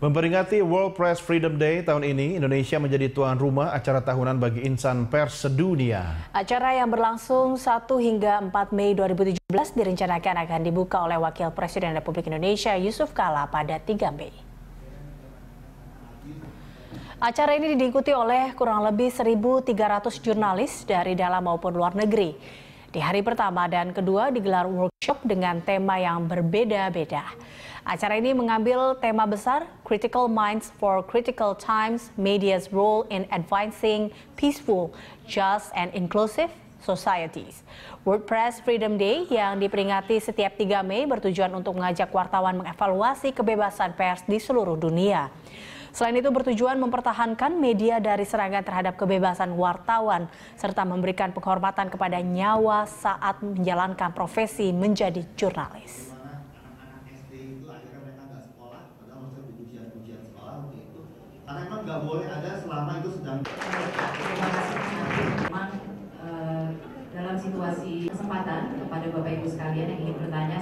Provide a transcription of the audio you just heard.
Memperingati World Press Freedom Day tahun ini, Indonesia menjadi tuan rumah acara tahunan bagi insan pers sedunia. Acara yang berlangsung 1 hingga 4 Mei 2017 direncanakan akan dibuka oleh Wakil Presiden Republik Indonesia Yusuf Kala pada 3 Mei. Acara ini diikuti oleh kurang lebih 1.300 jurnalis dari dalam maupun luar negeri. Di hari pertama dan kedua digelar workshop dengan tema yang berbeda-beda. Acara ini mengambil tema besar Critical Minds for Critical Times, Media's Role in Advancing Peaceful, Just and Inclusive Societies. WordPress Freedom Day yang diperingati setiap 3 Mei bertujuan untuk mengajak wartawan mengevaluasi kebebasan pers di seluruh dunia. Selain itu bertujuan mempertahankan media dari serangan terhadap kebebasan wartawan serta memberikan penghormatan kepada nyawa saat menjalankan profesi menjadi jurnalis. Eh, dalam situasi kesempatan kepada Bapak Ibu sekalian yang ingin bertanya